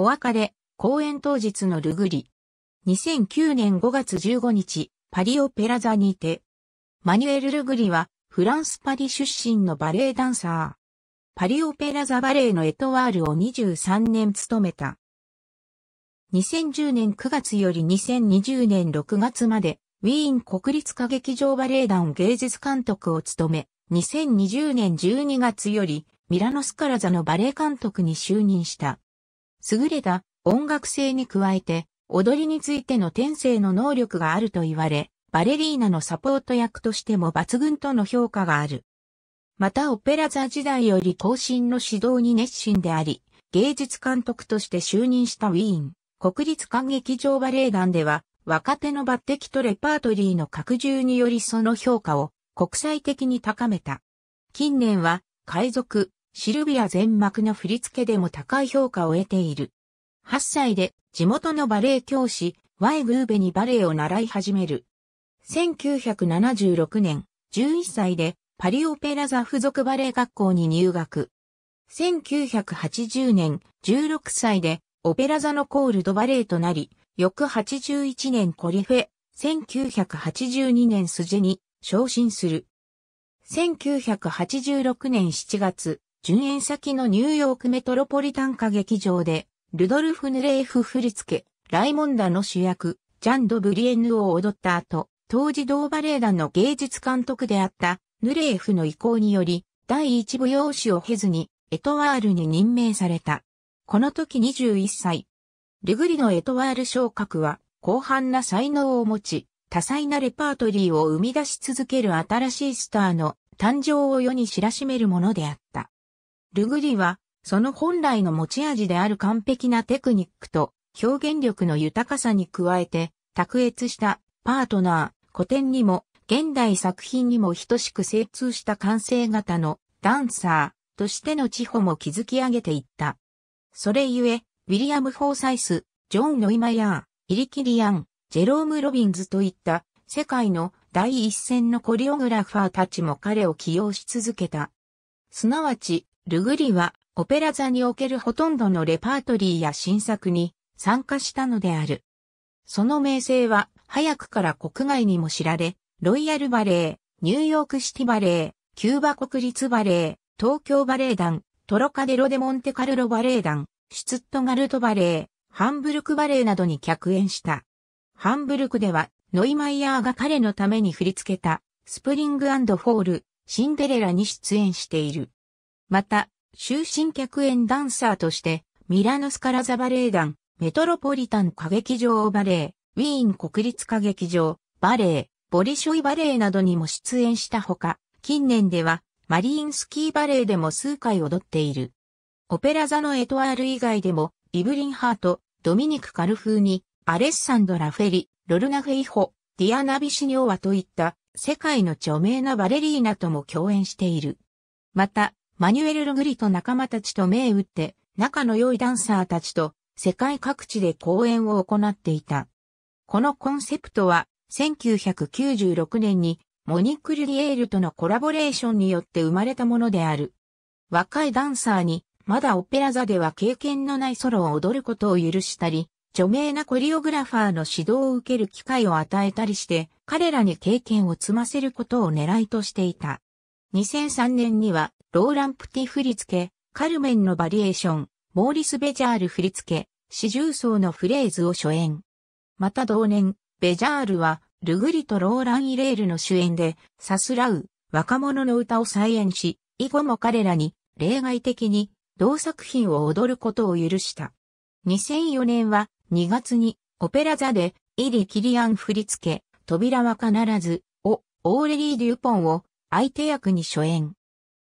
お別れ、公演当日のルグリ。2009年5月15日、パリオペラ座にて。マニュエル・ルグリは、フランス・パリ出身のバレエダンサー。パリオペラ座バレエのエトワールを23年務めた。2010年9月より2020年6月まで、ウィーン国立歌劇場バレエ団芸術監督を務め、2020年12月より、ミラノスカラ座のバレエ監督に就任した。優れた音楽性に加えて、踊りについての天性の能力があると言われ、バレリーナのサポート役としても抜群との評価がある。またオペラ座時代より後進の指導に熱心であり、芸術監督として就任したウィーン、国立歌劇場バレエ団では、若手の抜擢とレパートリーの拡充によりその評価を国際的に高めた。近年は、海賊、シルビア全幕の振り付けでも高い評価を得ている。8歳で地元のバレエ教師、ワイグーベにバレエを習い始める。1976年、11歳でパリオペラ座付属バレエ学校に入学。1980年、16歳でオペラ座のコールドバレエとなり、翌81年コリフェ、1982年スジェに昇進する。1986年7月、順延先のニューヨークメトロポリタン歌劇場で、ルドルフ・ヌレーフ振付、ライモンダの主役、ジャン・ド・ブリエンヌを踊った後、当時同バレエ団の芸術監督であったヌレーフの意向により、第一部用紙を経ずに、エトワールに任命された。この時21歳。ルグリのエトワール昇格は、広範な才能を持ち、多彩なレパートリーを生み出し続ける新しいスターの誕生を世に知らしめるものであった。ルグリは、その本来の持ち味である完璧なテクニックと表現力の豊かさに加えて、卓越したパートナー、古典にも、現代作品にも等しく精通した完成型のダンサーとしての地方も築き上げていった。それゆえ、ウィリアム・フォーサイス、ジョン・ノイマヤー、イリキリアン、ジェローム・ロビンズといった世界の第一線のコリオグラファーたちも彼を起用し続けた。すなわち、ルグリは、オペラ座におけるほとんどのレパートリーや新作に参加したのである。その名声は、早くから国外にも知られ、ロイヤルバレー、ニューヨークシティバレー、キューバ国立バレー、東京バレエ団、トロカデロデモンテカルロバレエ団、シュツットガルトバレー、ハンブルクバレーなどに客演した。ハンブルクでは、ノイマイヤーが彼のために振り付けた、スプリングフォール、シンデレラに出演している。また、終身客演ダンサーとして、ミラノスカラザバレエ団、メトロポリタン歌劇場バレエ、ウィーン国立歌劇場、バレエ、ボリショイバレエなどにも出演したほか、近年では、マリーンスキーバレエでも数回踊っている。オペラ座のエトワール以外でも、イブリンハート、ドミニク・カルフーニ、アレッサンド・ラフェリ、ロルナ・フェイホ、ディアナ・ビシニョワといった世界の著名なバレリーナとも共演している。また、マニュエル・ルグリと仲間たちと銘打って、仲の良いダンサーたちと世界各地で公演を行っていた。このコンセプトは、1996年にモニック・リリエールとのコラボレーションによって生まれたものである。若いダンサーに、まだオペラ座では経験のないソロを踊ることを許したり、著名なコリオグラファーの指導を受ける機会を与えたりして、彼らに経験を積ませることを狙いとしていた。2003年には、ローラン・プティ振リ付ケ、カルメンのバリエーション、モーリス・ベジャール振リ付ケ、四重奏のフレーズを初演。また同年、ベジャールは、ルグリとローラン・イレールの主演で、さすらう、若者の歌を再演し、以後も彼らに、例外的に、同作品を踊ることを許した。2004年は、2月に、オペラ座で、イリ・キリアン振リ付ケ、扉は必ず、を、オーレリー・デュポンを、相手役に初演。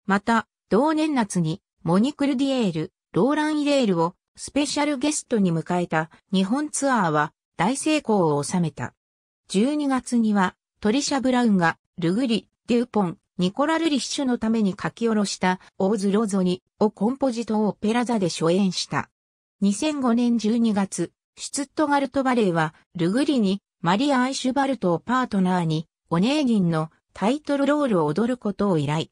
また、同年夏に、モニクル・ディエール、ローラン・イレールをスペシャルゲストに迎えた日本ツアーは大成功を収めた。12月にはトリシャ・ブラウンがルグリ、デューポン、ニコラ・ルリッシュのために書き下ろしたオーズ・ロゾニをコンポジト・オペラ座で初演した。2005年12月、シュツットガルト・バレーはルグリにマリア・アイシュバルトをパートナーにオネーギンのタイトルロールを踊ることを依頼。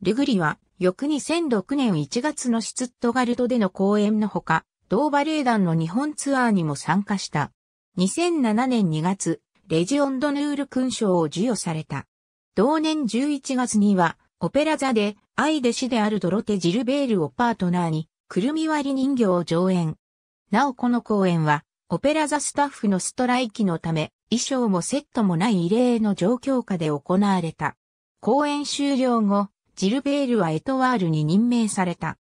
ルグリは、翌2006年1月のシュツットガルトでの公演のほか、同バレエ団の日本ツアーにも参加した。2007年2月、レジオンドヌール勲章を授与された。同年11月には、オペラ座で、愛弟子であるドロテ・ジルベールをパートナーに、くるみ割り人形を上演。なおこの公演は、オペラ座スタッフのストライキのため、衣装もセットもない異例の状況下で行われた。公演終了後、ジルベールはエトワールに任命された。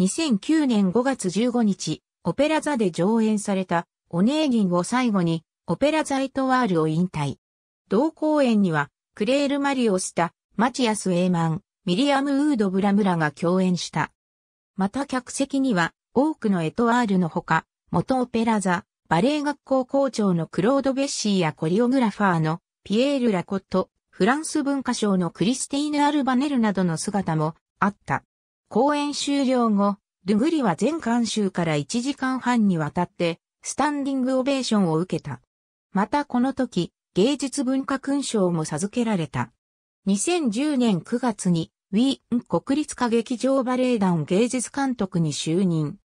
2009年5月15日、オペラ座で上演された、オネーギンを最後に、オペラ座エトワールを引退。同公演には、クレール・マリオスタ、マチアス・エーマン、ミリアム・ウード・ブラムラが共演した。また客席には、多くのエトワールのほか、元オペラ座、バレエ学校校長のクロード・ベッシーやコリオグラファーのピエール・ラコット、フランス文化賞のクリスティーヌ・アルバネルなどの姿もあった。公演終了後、ルグリは全監修から1時間半にわたって、スタンディングオベーションを受けた。またこの時、芸術文化勲章も授けられた。2010年9月に、ウィーン国立歌劇場バレエ団芸術監督に就任。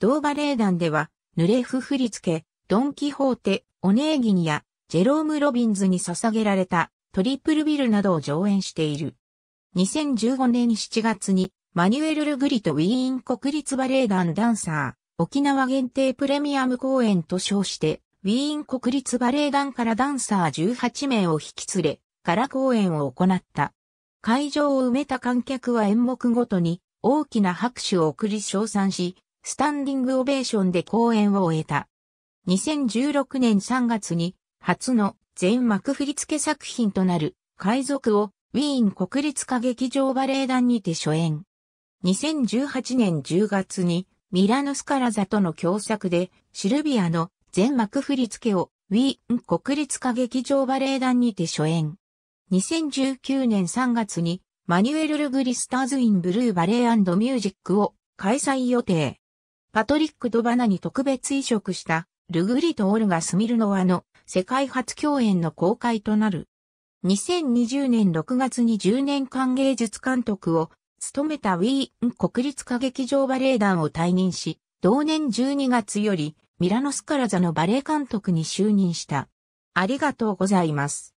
同バレエ団では、ヌレフ振付、ドン・キホーテ、オネーギニや、ジェローム・ロビンズに捧げられたトリプルビルなどを上演している。2015年7月にマニュエル・ルグリとウィーン国立バレエ団ダンサー、沖縄限定プレミアム公演と称して、ウィーン国立バレエ団からダンサー18名を引き連れ、から公演を行った。会場を埋めた観客は演目ごとに大きな拍手を送り称賛し、スタンディングオベーションで公演を終えた。2016年3月に初の全幕振付作品となる海賊をウィーン国立歌劇場バレエ団にて初演。2018年10月にミラノスカラザとの共作でシルビアの全幕振付をウィーン国立歌劇場バレエ団にて初演。2019年3月にマニュエル・ルグリスターズ・イン・ブルー・バレエミュージックを開催予定。パトリック・ドバナに特別移植したルグリとオルガ・スミルノワの世界初共演の公開となる。2020年6月に10年間芸術監督を務めたウィーン国立歌劇場バレエ団を退任し、同年12月よりミラノスカラザのバレエ監督に就任した。ありがとうございます。